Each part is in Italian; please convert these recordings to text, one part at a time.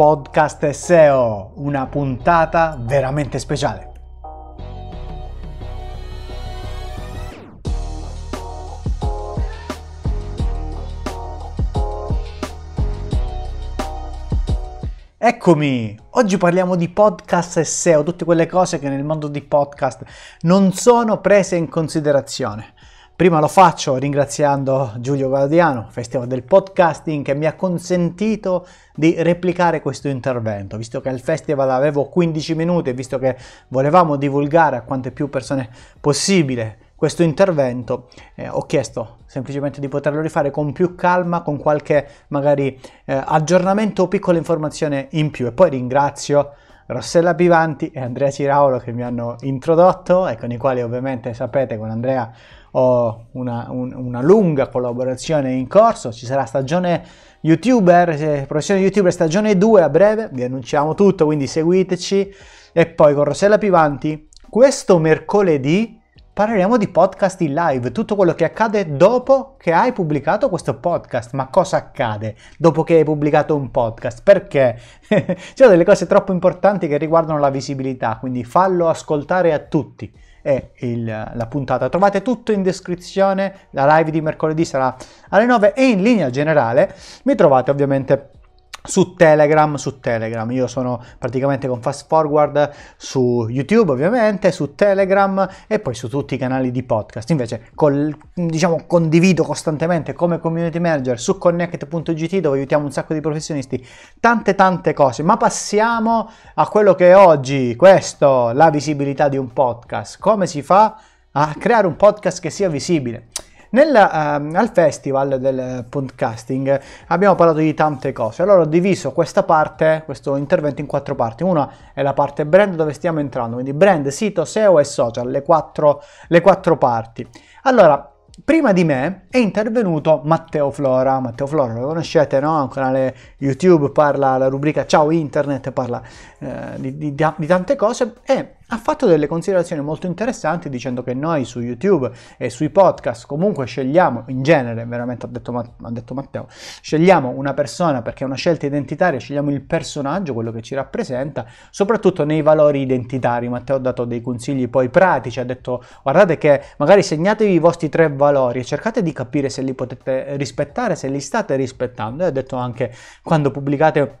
Podcast SEO, una puntata veramente speciale. Eccomi! Oggi parliamo di podcast e SEO, tutte quelle cose che nel mondo di podcast non sono prese in considerazione. Prima lo faccio ringraziando Giulio Guardiano, Festival del Podcasting, che mi ha consentito di replicare questo intervento, visto che al festival avevo 15 minuti e visto che volevamo divulgare a quante più persone possibile questo intervento, eh, ho chiesto semplicemente di poterlo rifare con più calma, con qualche magari eh, aggiornamento o piccola informazione in più. E poi ringrazio Rossella Bivanti e Andrea Ciraolo che mi hanno introdotto e con i quali ovviamente sapete con Andrea ho una, un, una lunga collaborazione in corso, ci sarà stagione youtuber, eh, professione youtuber stagione 2 a breve, vi annunciamo tutto quindi seguiteci e poi con Rossella Pivanti questo mercoledì Parleremo di podcast in live, tutto quello che accade dopo che hai pubblicato questo podcast. Ma cosa accade dopo che hai pubblicato un podcast? Perché ci sono delle cose troppo importanti che riguardano la visibilità, quindi fallo ascoltare a tutti. È il, la puntata. Trovate tutto in descrizione, la live di mercoledì sarà alle 9 e in linea generale mi trovate ovviamente su Telegram, su Telegram, io sono praticamente con Fast Forward su YouTube ovviamente, su Telegram e poi su tutti i canali di podcast. Invece col, diciamo, condivido costantemente come community manager su connect.gt dove aiutiamo un sacco di professionisti, tante tante cose, ma passiamo a quello che è oggi, questo, la visibilità di un podcast. Come si fa a creare un podcast che sia visibile? Nel, ehm, al festival del podcasting abbiamo parlato di tante cose, allora ho diviso questa parte, questo intervento in quattro parti. Una è la parte brand dove stiamo entrando, quindi brand, sito, SEO e social, le quattro, le quattro parti. Allora, prima di me è intervenuto Matteo Flora. Matteo Flora lo conoscete, no? Un canale YouTube, parla la rubrica Ciao Internet, parla eh, di, di, di, tante cose e ha fatto delle considerazioni molto interessanti dicendo che noi su YouTube e sui podcast comunque scegliamo, in genere, veramente ha detto, ha detto Matteo, scegliamo una persona perché è una scelta identitaria, scegliamo il personaggio, quello che ci rappresenta, soprattutto nei valori identitari. Matteo ha dato dei consigli poi pratici, ha detto guardate che magari segnatevi i vostri tre valori e cercate di capire se li potete rispettare, se li state rispettando e ha detto anche quando pubblicate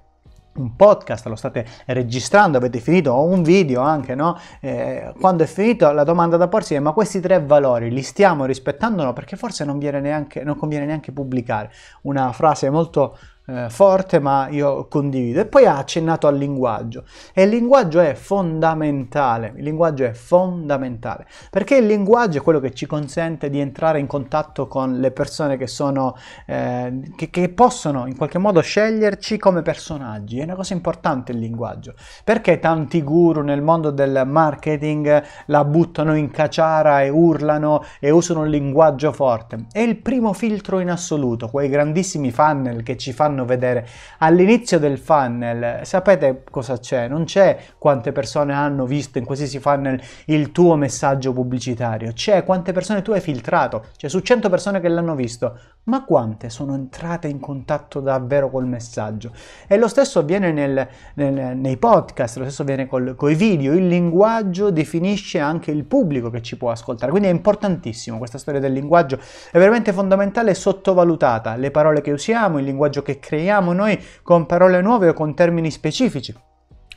un podcast, lo state registrando, avete finito, o un video anche, no? Eh, quando è finito la domanda da porsi è ma questi tre valori li stiamo rispettando o no? Perché forse non, neanche, non conviene neanche pubblicare. Una frase molto eh, forte, ma io condivido. E poi ha accennato al linguaggio. E il linguaggio è fondamentale, il linguaggio è fondamentale, perché il linguaggio è quello che ci consente di entrare in contatto con le persone che sono, eh, che, che possono in qualche modo sceglierci come personaggi. È una cosa importante il linguaggio. Perché tanti guru nel mondo del marketing la buttano in cacciara e urlano e usano un linguaggio forte? È il primo filtro in assoluto, quei grandissimi funnel che ci fanno fanno vedere all'inizio del funnel, sapete cosa c'è? Non c'è quante persone hanno visto in qualsiasi funnel il tuo messaggio pubblicitario, c'è quante persone tu hai filtrato, cioè su 100 persone che l'hanno visto, ma quante sono entrate in contatto davvero col messaggio? E lo stesso avviene nel, nel, nei podcast, lo stesso avviene con i video, il linguaggio definisce anche il pubblico che ci può ascoltare, quindi è importantissimo questa storia del linguaggio, è veramente fondamentale e sottovalutata, le parole che usiamo, il linguaggio che creiamo creiamo noi con parole nuove o con termini specifici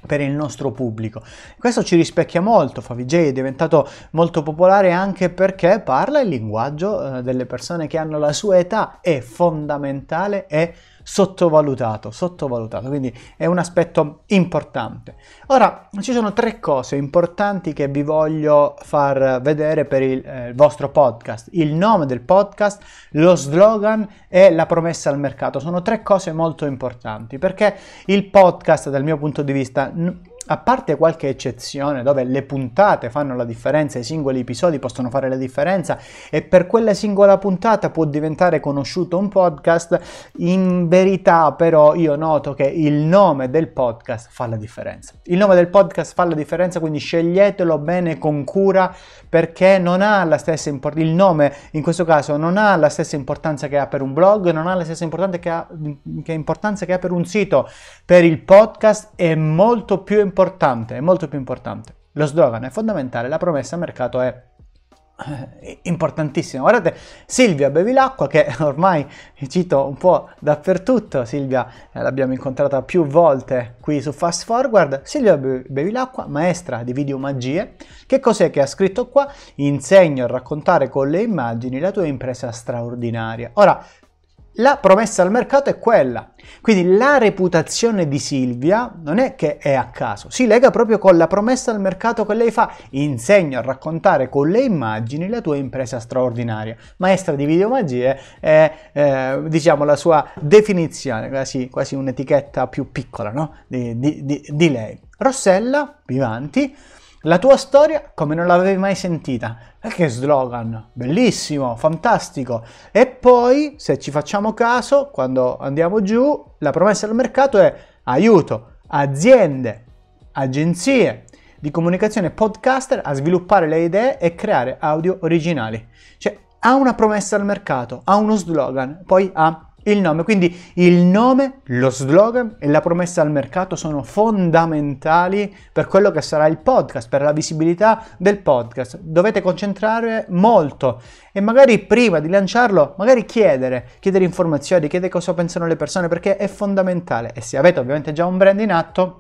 per il nostro pubblico. Questo ci rispecchia molto, Favij è diventato molto popolare anche perché parla il linguaggio eh, delle persone che hanno la sua età, è fondamentale e sottovalutato, sottovalutato, quindi è un aspetto importante. Ora, ci sono tre cose importanti che vi voglio far vedere per il, eh, il vostro podcast, il nome del podcast, lo slogan e la promessa al mercato. Sono tre cose molto importanti perché il podcast dal mio punto di vista... N- a parte qualche eccezione dove le puntate fanno la differenza, i singoli episodi possono fare la differenza e per quella singola puntata può diventare conosciuto un podcast, in verità però io noto che il nome del podcast fa la differenza. Il nome del podcast fa la differenza, quindi sceglietelo bene con cura perché non ha la stessa importanza, il nome in questo caso non ha la stessa importanza che ha per un blog, non ha la stessa importanza che ha, che importanza che ha per un sito, per il podcast è molto più importante importante, è molto più importante. Lo slogan è fondamentale, la promessa mercato è eh, importantissima. Guardate, Silvia Bevilacqua, che ormai cito un po' dappertutto, Silvia eh, l'abbiamo incontrata più volte qui su Fast Forward, Silvia Be- Bevilacqua, maestra di video magie, che cos'è che ha scritto qua? Insegno a raccontare con le immagini la tua impresa straordinaria. Ora, la promessa al mercato è quella. Quindi la reputazione di Silvia non è che è a caso, si lega proprio con la promessa al mercato che lei fa. Insegno a raccontare con le immagini la tua impresa straordinaria. Maestra di videomagie è eh, diciamo la sua definizione, quasi, quasi un'etichetta più piccola no? di, di, di, di lei. Rossella Vivanti la tua storia come non l'avevi mai sentita. E che slogan, bellissimo, fantastico. E poi, se ci facciamo caso, quando andiamo giù, la promessa del mercato è aiuto aziende, agenzie di comunicazione podcaster a sviluppare le idee e creare audio originali. Cioè, ha una promessa al mercato, ha uno slogan, poi ha il nome. Quindi il nome, lo slogan e la promessa al mercato sono fondamentali per quello che sarà il podcast, per la visibilità del podcast. Dovete concentrare molto e magari prima di lanciarlo, magari chiedere, chiedere informazioni, chiedere cosa pensano le persone perché è fondamentale e se avete ovviamente già un brand in atto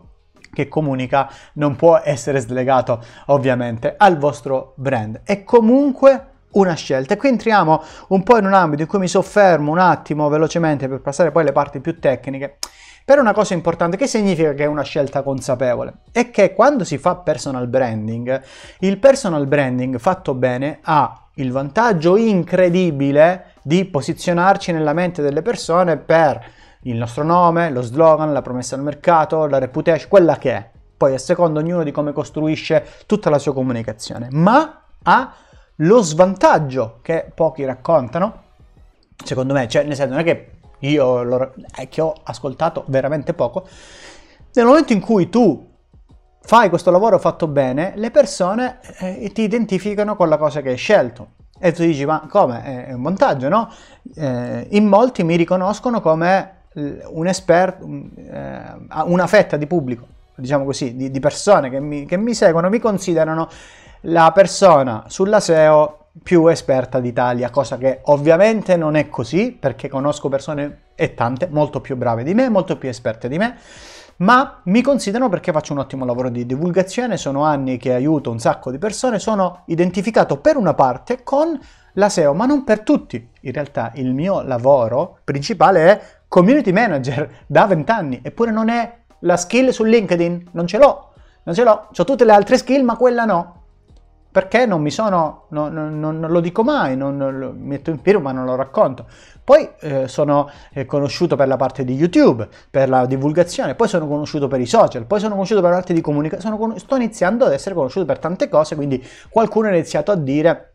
che comunica non può essere slegato ovviamente al vostro brand e comunque una scelta. E qui entriamo un po' in un ambito in cui mi soffermo un attimo velocemente per passare poi alle parti più tecniche. Per una cosa importante, che significa che è una scelta consapevole? È che quando si fa personal branding, il personal branding fatto bene ha il vantaggio incredibile di posizionarci nella mente delle persone per il nostro nome, lo slogan, la promessa al mercato, la reputation, quella che è. Poi a secondo ognuno di come costruisce tutta la sua comunicazione, ma ha lo svantaggio che pochi raccontano, secondo me, cioè nel senso non è che io lo, è che ho ascoltato veramente poco, nel momento in cui tu fai questo lavoro fatto bene, le persone eh, ti identificano con la cosa che hai scelto. E tu dici, ma come? È un vantaggio, no? Eh, in molti mi riconoscono come un esperto, eh, una fetta di pubblico, diciamo così, di, di persone che mi, che mi seguono, mi considerano la persona sulla SEO più esperta d'Italia, cosa che ovviamente non è così perché conosco persone e tante molto più brave di me, molto più esperte di me, ma mi considero perché faccio un ottimo lavoro di divulgazione, sono anni che aiuto un sacco di persone, sono identificato per una parte con la SEO, ma non per tutti. In realtà il mio lavoro principale è community manager da 20 anni, eppure non è la skill su LinkedIn, non ce l'ho, non ce l'ho, ho tutte le altre skill ma quella no perché non mi sono, non, non, non, lo dico mai, non, lo metto in piedi ma non lo racconto. Poi eh, sono eh, conosciuto per la parte di YouTube, per la divulgazione, poi sono conosciuto per i social, poi sono conosciuto per la parte di comunicazione, sto iniziando ad essere conosciuto per tante cose, quindi qualcuno ha iniziato a dire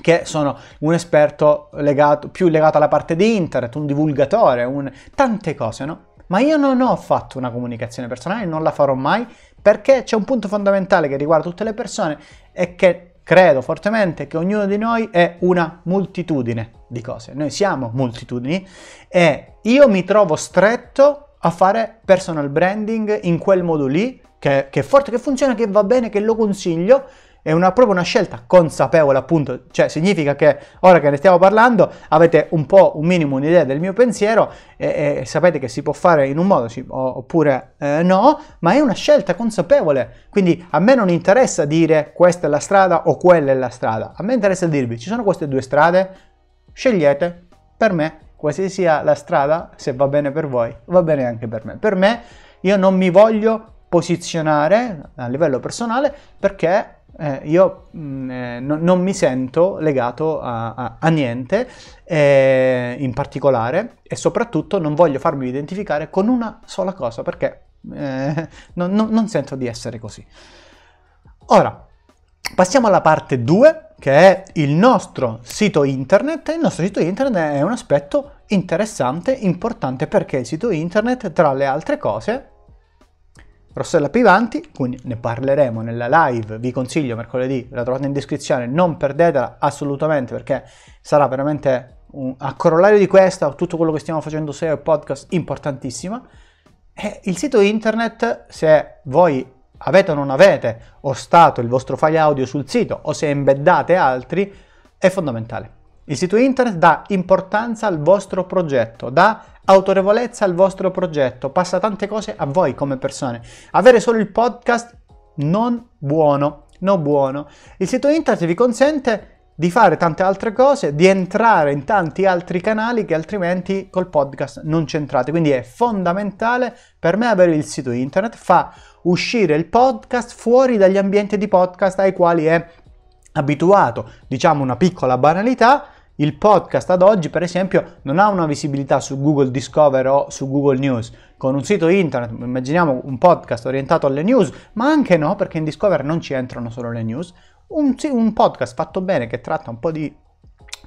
che sono un esperto legato, più legato alla parte di internet, un divulgatore, un... tante cose, no? Ma io non ho fatto una comunicazione personale, non la farò mai perché c'è un punto fondamentale che riguarda tutte le persone e che credo fortemente che ognuno di noi è una moltitudine di cose. Noi siamo moltitudini e io mi trovo stretto a fare personal branding in quel modo lì, che, che è forte, che funziona, che va bene, che lo consiglio, è una, proprio una scelta consapevole, appunto, cioè significa che ora che ne stiamo parlando avete un po' un minimo un'idea del mio pensiero e, e, sapete che si può fare in un modo si, oppure eh, no, ma è una scelta consapevole. Quindi a me non interessa dire questa è la strada o quella è la strada, a me interessa dirvi ci sono queste due strade, scegliete, per me qualsiasi sia la strada, se va bene per voi, va bene anche per me. Per me io non mi voglio posizionare a livello personale perché eh, io mh, mm, eh, no, non mi sento legato a, a, a niente eh, in particolare e soprattutto non voglio farmi identificare con una sola cosa perché eh, non, non, non sento di essere così. Ora, passiamo alla parte 2 che è il nostro sito internet. Il nostro sito internet è un aspetto interessante, importante perché il sito internet tra le altre cose Rossella Pivanti, quindi ne parleremo nella live, vi consiglio mercoledì, la trovate in descrizione, non perdetela assolutamente perché sarà veramente un, a corollario di questa, tutto quello che stiamo facendo SEO e podcast, importantissima. E il sito internet, se voi avete o non avete o stato il vostro file audio sul sito o se embeddate altri, è fondamentale. Il sito internet dà importanza al vostro progetto, dà autorevolezza al vostro progetto, passa tante cose a voi come persone. Avere solo il podcast non buono, non buono. Il sito internet vi consente di fare tante altre cose, di entrare in tanti altri canali che altrimenti col podcast non c'entrate. Quindi è fondamentale per me avere il sito internet, fa uscire il podcast fuori dagli ambienti di podcast ai quali è abituato, diciamo una piccola banalità, il podcast ad oggi, per esempio, non ha una visibilità su Google Discover o su Google News. Con un sito internet, immaginiamo un podcast orientato alle news, ma anche no, perché in Discover non ci entrano solo le news. Un, un podcast fatto bene che tratta un po' di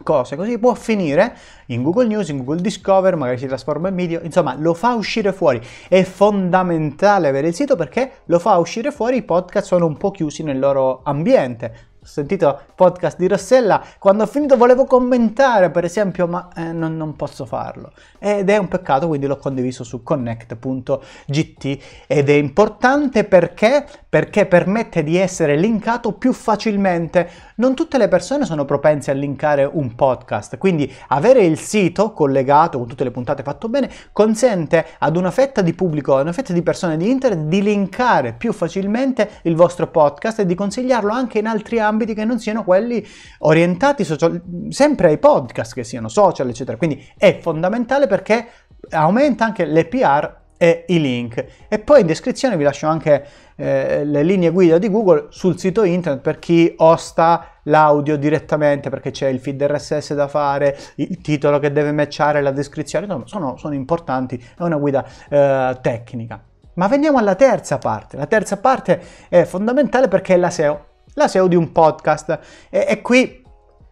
cose così può finire in Google News, in Google Discover, magari si trasforma in video, insomma lo fa uscire fuori. È fondamentale avere il sito perché lo fa uscire fuori, i podcast sono un po' chiusi nel loro ambiente sentito podcast di Rossella, quando ho finito volevo commentare per esempio, ma eh, non, non, posso farlo. Ed è un peccato, quindi l'ho condiviso su connect.gt ed è importante perché? Perché permette di essere linkato più facilmente. Non tutte le persone sono propense a linkare un podcast, quindi avere il sito collegato con tutte le puntate fatto bene consente ad una fetta di pubblico, ad una fetta di persone di internet di linkare più facilmente il vostro podcast e di consigliarlo anche in altri ambiti ambiti che non siano quelli orientati social, sempre ai podcast, che siano social, eccetera. Quindi è fondamentale perché aumenta anche le PR e i link. E poi in descrizione vi lascio anche eh, le linee guida di Google sul sito internet per chi osta l'audio direttamente perché c'è il feed RSS da fare, il titolo che deve matchare, la descrizione, insomma sono, sono importanti, è una guida eh, tecnica. Ma veniamo alla terza parte, la terza parte è fondamentale perché è la SEO la SEO di un podcast. E, e qui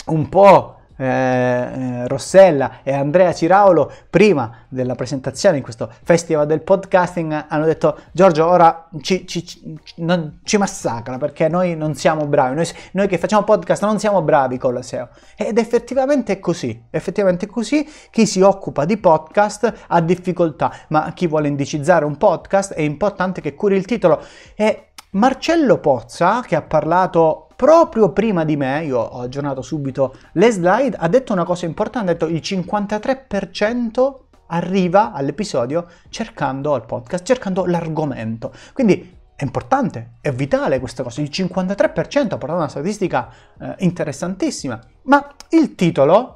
un po'... Eh, eh, Rossella e Andrea Ciraolo prima della presentazione in questo festival del podcasting hanno detto Giorgio ora ci, ci, ci, non, ci massacra perché noi non siamo bravi noi, noi, che facciamo podcast non siamo bravi con la SEO ed effettivamente è così effettivamente è così chi si occupa di podcast ha difficoltà ma chi vuole indicizzare un podcast è importante che curi il titolo e Marcello Pozza, che ha parlato proprio prima di me, io ho aggiornato subito le slide, ha detto una cosa importante, ha detto il 53% arriva all'episodio cercando al podcast, cercando l'argomento. Quindi è importante, è vitale questa cosa, il 53% ha portato una statistica eh, interessantissima, ma il titolo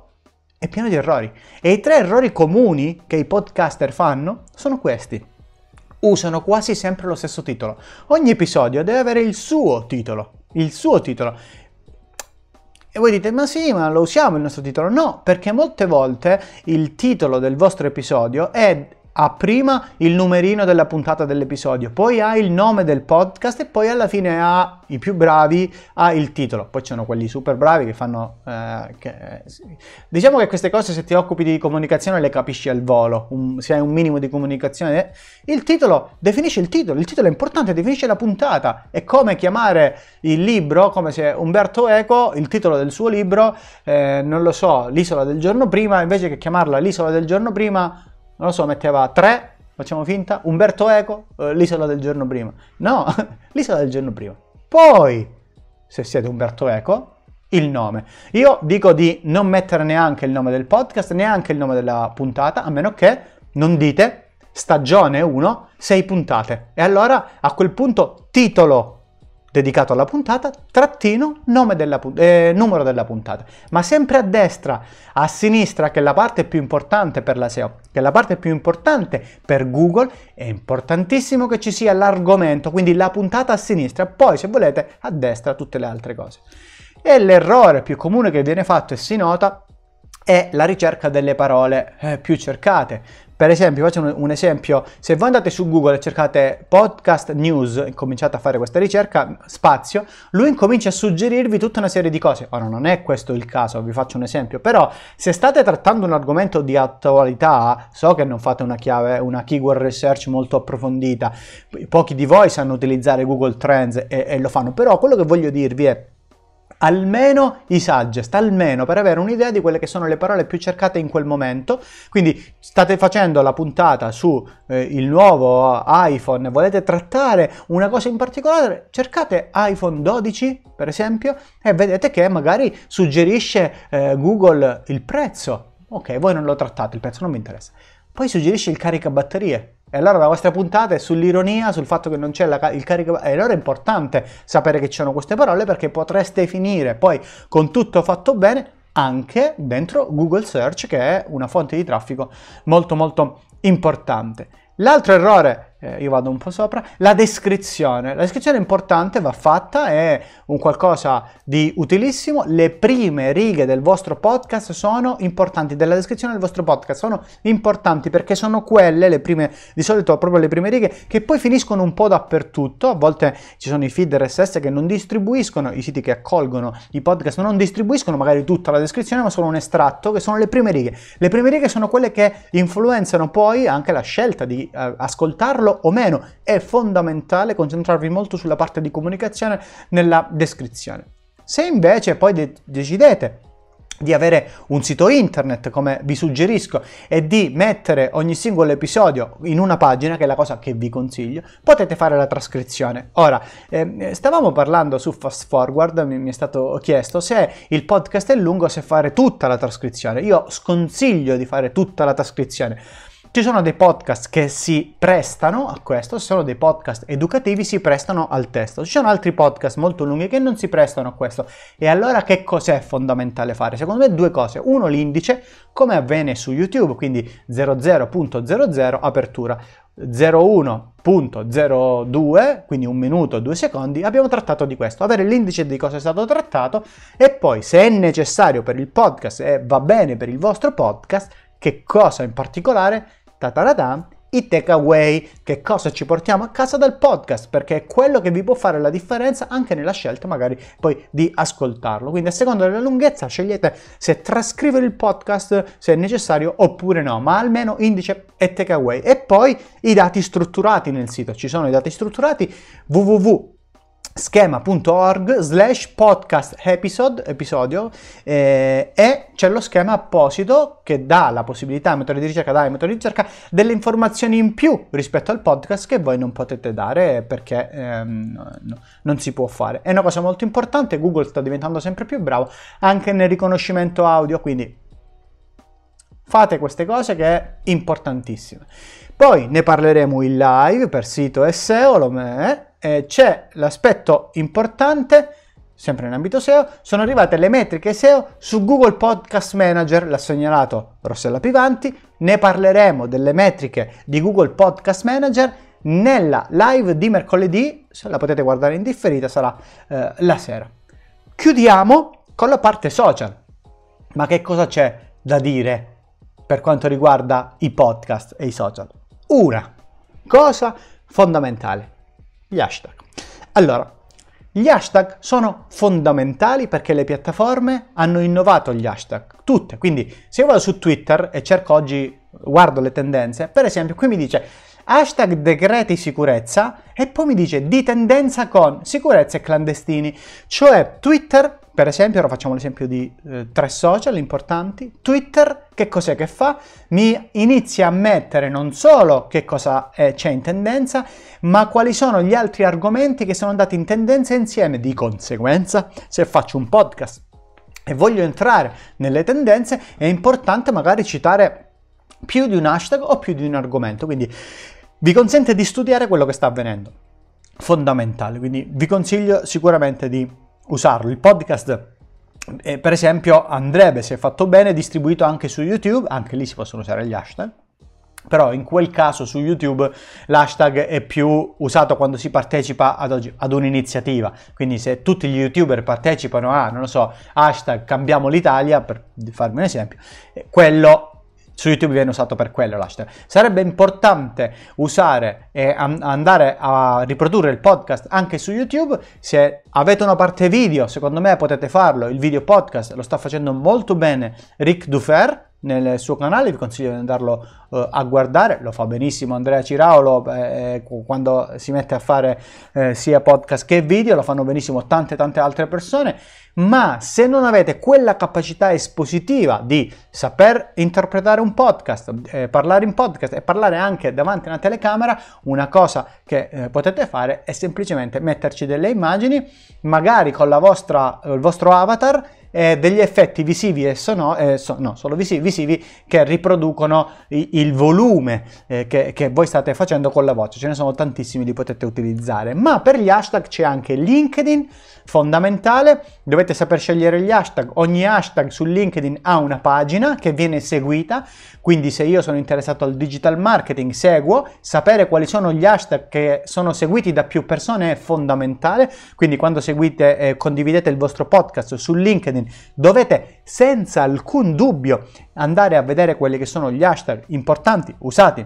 è pieno di errori e i tre errori comuni che i podcaster fanno sono questi usano quasi sempre lo stesso titolo. Ogni episodio deve avere il suo titolo, il suo titolo. E voi dite, ma sì, ma lo usiamo il nostro titolo? No, perché molte volte il titolo del vostro episodio è ha prima il numerino della puntata dell'episodio, poi ha il nome del podcast e poi alla fine ha i più bravi, ha il titolo. Poi ci sono quelli super bravi che fanno... Eh, che, eh, diciamo che queste cose se ti occupi di comunicazione le capisci al volo, un, se hai un minimo di comunicazione. Eh, il titolo definisce il titolo, il titolo è importante, definisce la puntata. È come chiamare il libro, come se Umberto Eco, il titolo del suo libro, eh, non lo so, l'isola del giorno prima, invece che chiamarla l'isola del giorno prima non lo so, metteva 3, facciamo finta, Umberto Eco, eh, l'isola del giorno prima. No, l'isola del giorno prima. Poi, se siete Umberto Eco, il nome. Io dico di non mettere neanche il nome del podcast, neanche il nome della puntata, a meno che non dite stagione 1, 6 puntate. E allora a quel punto titolo dedicato alla puntata, trattino, della, eh, numero della puntata. Ma sempre a destra, a sinistra, che è la parte più importante per la SEO, che è la parte più importante per Google, è importantissimo che ci sia l'argomento, quindi la puntata a sinistra, poi se volete a destra tutte le altre cose. E l'errore più comune che viene fatto e si nota è la ricerca delle parole eh, più cercate, per esempio, faccio un, un esempio, se voi andate su Google e cercate podcast news, cominciate a fare questa ricerca, spazio, lui incomincia a suggerirvi tutta una serie di cose. Ora non è questo il caso, vi faccio un esempio, però se state trattando un argomento di attualità, so che non fate una chiave, una keyword research molto approfondita, pochi di voi sanno utilizzare Google Trends e, e lo fanno, però quello che voglio dirvi è almeno i suggest, almeno per avere un'idea di quelle che sono le parole più cercate in quel momento. Quindi state facendo la puntata su eh, il nuovo iPhone, volete trattare una cosa in particolare, cercate iPhone 12 per esempio e vedete che magari suggerisce eh, Google il prezzo. Ok, voi non lo trattate, il prezzo non mi interessa. Poi suggerisce il caricabatterie. E allora la vostra puntata è sull'ironia, sul fatto che non c'è la, il carico... E allora è importante sapere che ci sono queste parole perché potreste finire poi con tutto fatto bene anche dentro Google Search che è una fonte di traffico molto molto importante. L'altro errore eh, io vado un po' sopra, la descrizione. La descrizione è importante, va fatta, è un qualcosa di utilissimo. Le prime righe del vostro podcast sono importanti, della descrizione del vostro podcast sono importanti perché sono quelle, le prime, di solito proprio le prime righe, che poi finiscono un po' dappertutto. A volte ci sono i feed RSS che non distribuiscono, i siti che accolgono i podcast non distribuiscono magari tutta la descrizione, ma solo un estratto, che sono le prime righe. Le prime righe sono quelle che influenzano poi anche la scelta di eh, ascoltarlo farlo o meno. È fondamentale concentrarvi molto sulla parte di comunicazione nella descrizione. Se invece poi de- decidete di avere un sito internet come vi suggerisco e di mettere ogni singolo episodio in una pagina che è la cosa che vi consiglio potete fare la trascrizione ora eh, stavamo parlando su fast forward mi, mi, è stato chiesto se il podcast è lungo se fare tutta la trascrizione io sconsiglio di fare tutta la trascrizione ci sono dei podcast che si prestano a questo, sono dei podcast educativi che si prestano al testo, ci sono altri podcast molto lunghi che non si prestano a questo. E allora che cos'è fondamentale fare? Secondo me due cose. Uno l'indice, come avviene su YouTube, quindi 00.00 apertura. 01.02, quindi un minuto e due secondi, abbiamo trattato di questo, avere l'indice di cosa è stato trattato e poi se è necessario per il podcast e va bene per il vostro podcast, che cosa in particolare tataradam, i takeaway, che cosa ci portiamo a casa dal podcast, perché è quello che vi può fare la differenza anche nella scelta magari poi di ascoltarlo. Quindi a seconda della lunghezza scegliete se trascrivere il podcast se è necessario oppure no, ma almeno indice e takeaway. E poi i dati strutturati nel sito, ci sono i dati strutturati www schema.org slash podcast episode episodio eh, e c'è lo schema apposito che dà la possibilità ai motori di ricerca dai motori di ricerca delle informazioni in più rispetto al podcast che voi non potete dare perché ehm, no, non si può fare è una cosa molto importante google sta diventando sempre più bravo anche nel riconoscimento audio quindi fate queste cose che è importantissima poi ne parleremo in live per sito SEO lo me eh, eh, c'è l'aspetto importante, sempre in ambito SEO, sono arrivate le metriche SEO su Google Podcast Manager, l'ha segnalato Rossella Pivanti, ne parleremo delle metriche di Google Podcast Manager nella live di mercoledì, se la potete guardare in differita sarà eh, la sera. Chiudiamo con la parte social. Ma che cosa c'è da dire per quanto riguarda i podcast e i social? Una cosa fondamentale. Gli hashtag. Allora, gli hashtag sono fondamentali perché le piattaforme hanno innovato gli hashtag, tutte. Quindi se io vado su Twitter e cerco oggi, guardo le tendenze, per esempio qui mi dice hashtag decreti sicurezza e poi mi dice di tendenza con sicurezza e clandestini. Cioè Twitter per esempio, ora facciamo l'esempio di eh, tre social importanti. Twitter, che cos'è che fa? Mi inizia a mettere non solo che cosa eh, c'è in tendenza, ma quali sono gli altri argomenti che sono andati in tendenza insieme. Di conseguenza, se faccio un podcast e voglio entrare nelle tendenze, è importante magari citare più di un hashtag o più di un argomento. Quindi vi consente di studiare quello che sta avvenendo. Fondamentale, quindi vi consiglio sicuramente di usarlo. Il podcast eh, per esempio andrebbe, se fatto bene, distribuito anche su YouTube, anche lì si possono usare gli hashtag. Però in quel caso su YouTube l'hashtag è più usato quando si partecipa ad, oggi, ad un'iniziativa. Quindi se tutti gli youtuber partecipano a, non so, hashtag cambiamo l'Italia, per farmi un esempio, eh, quello su YouTube viene usato per quello l'hashtag. Sarebbe importante usare e andare a riprodurre il podcast anche su YouTube. Se avete una parte video, secondo me potete farlo, il video podcast lo sta facendo molto bene Rick Dufer, nel suo canale, vi consiglio di andarlo eh, a guardare, lo fa benissimo Andrea Ciraolo eh, eh quando si mette a fare eh, sia podcast che video, lo fanno benissimo tante tante altre persone, ma se non avete quella capacità espositiva di saper interpretare un podcast, eh, parlare in podcast e parlare anche davanti a una telecamera, una cosa che eh, potete fare è semplicemente metterci delle immagini, magari con la vostra, il vostro avatar, eh, degli effetti visivi e sonori, eh, so, no, solo visivi, visivi, che riproducono il volume eh, che, che, voi state facendo con la voce. Ce ne sono tantissimi, li potete utilizzare. Ma per gli hashtag c'è anche LinkedIn, fondamentale. Dovete saper scegliere gli hashtag. Ogni hashtag su LinkedIn ha una pagina che viene seguita. Quindi se io sono interessato al digital marketing, seguo. Sapere quali sono gli hashtag che sono seguiti da più persone è fondamentale. Quindi quando seguite, e eh, condividete il vostro podcast su LinkedIn, Lenin. Dovete senza alcun dubbio andare a vedere quelli che sono gli hashtag importanti usati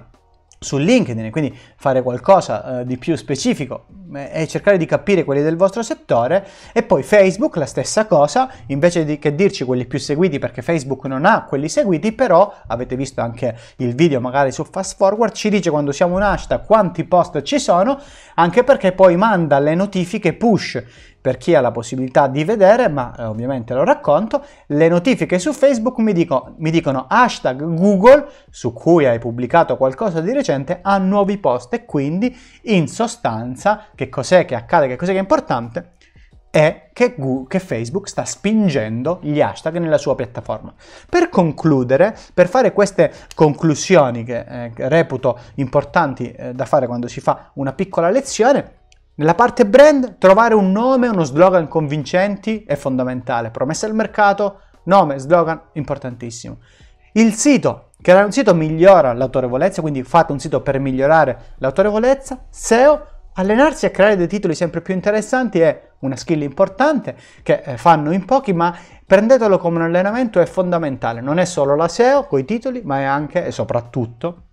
su LinkedIn, quindi fare qualcosa eh, di più specifico eh, e cercare di capire quelli del vostro settore e poi Facebook la stessa cosa, invece di che dirci quelli più seguiti perché Facebook non ha quelli seguiti, però avete visto anche il video magari su Fast Forward ci dice quando siamo un hashtag quanti post ci sono, anche perché poi manda le notifiche push per chi ha la possibilità di vedere, ma eh, ovviamente lo racconto, le notifiche su Facebook mi, dico, mi, dicono hashtag Google, su cui hai pubblicato qualcosa di recente, ha nuovi post e quindi in sostanza che cos'è che accade, che cos'è che è importante, è che, Google, che Facebook sta spingendo gli hashtag nella sua piattaforma. Per concludere, per fare queste conclusioni che eh, reputo importanti eh, da fare quando si fa una piccola lezione, nella parte brand, trovare un nome, uno slogan convincenti è fondamentale. Promessa al mercato, nome, slogan, importantissimo. Il sito, creare un sito migliora l'autorevolezza, quindi fate un sito per migliorare l'autorevolezza. SEO, allenarsi a creare dei titoli sempre più interessanti è una skill importante che eh, fanno in pochi, ma prendetelo come un allenamento è fondamentale. Non è solo la SEO con i titoli, ma è anche e soprattutto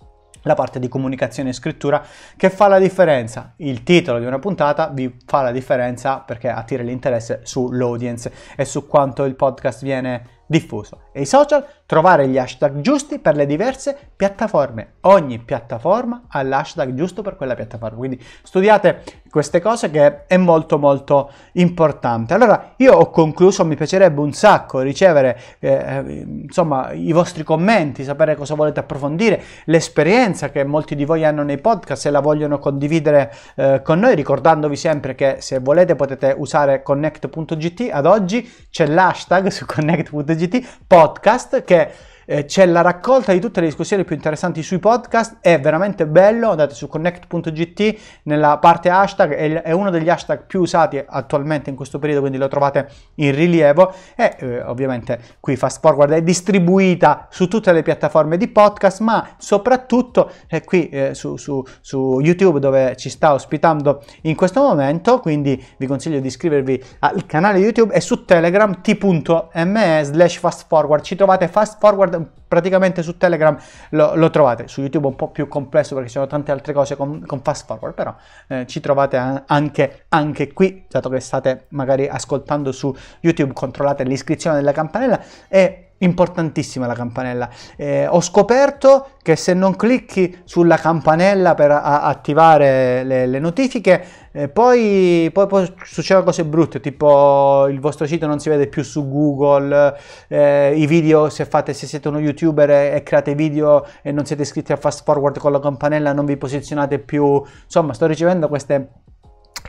la parte di comunicazione e scrittura che fa la differenza. Il titolo di una puntata vi fa la differenza perché attira l'interesse sull'audience e su quanto il podcast viene diffuso e i social trovare gli hashtag giusti per le diverse piattaforme. Ogni piattaforma ha l'hashtag giusto per quella piattaforma, quindi studiate queste cose che è molto molto importante. Allora io ho concluso, mi piacerebbe un sacco ricevere eh, eh insomma i vostri commenti, sapere cosa volete approfondire, l'esperienza che molti di voi hanno nei podcast e la vogliono condividere eh, con noi, ricordandovi sempre che se volete potete usare connect.gt, ad oggi c'è l'hashtag su connect.gt Zitti Podcast che eh, c'è la raccolta di tutte le discussioni più interessanti sui podcast, è veramente bello, andate su connect.gt nella parte hashtag, è, è uno degli hashtag più usati attualmente in questo periodo, quindi lo trovate in rilievo e eh, ovviamente qui Fast Forward è distribuita su tutte le piattaforme di podcast, ma soprattutto è eh, qui eh, su, su, su YouTube dove ci sta ospitando in questo momento, quindi vi consiglio di iscrivervi al canale YouTube e su Telegram t.me slash fast forward, ci trovate fast forward praticamente su Telegram lo, lo, trovate, su YouTube è un po' più complesso perché ci sono tante altre cose con, con fast forward, però eh, ci trovate anche, anche, qui, dato che state magari ascoltando su YouTube, controllate l'iscrizione della campanella e importantissima la campanella. Eh, ho scoperto che se non clicchi sulla campanella per a- attivare le, le notifiche, eh, poi, poi, poi, succedono cose brutte, tipo il vostro sito non si vede più su Google, eh, i video se, fate, se siete uno youtuber e, e, create video e non siete iscritti a fast forward con la campanella non vi posizionate più. Insomma, sto ricevendo queste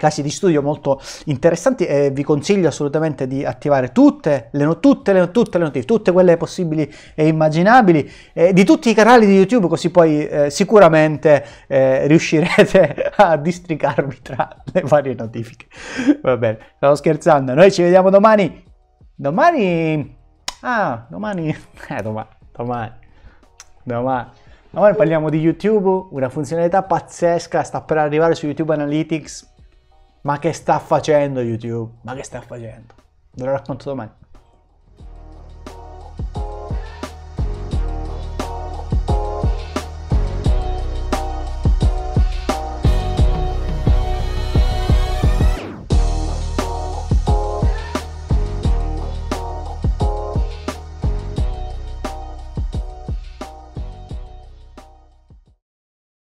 casi di studio molto interessanti e vi consiglio assolutamente di attivare tutte le, tutte le, tutte le notifiche, tutte quelle possibili e immaginabili eh, di tutti i canali di YouTube, così poi eh, sicuramente eh, riuscirete a districarvi tra le varie notifiche. Va bene, stavo scherzando, noi ci vediamo domani. Domani... Ah, domani... Eh, domani, domani, domani. Domani parliamo di YouTube, una funzionalità pazzesca, sta per arrivare su YouTube Analytics ma che sta facendo YouTube? Ma che sta facendo? Ve lo racconto domani.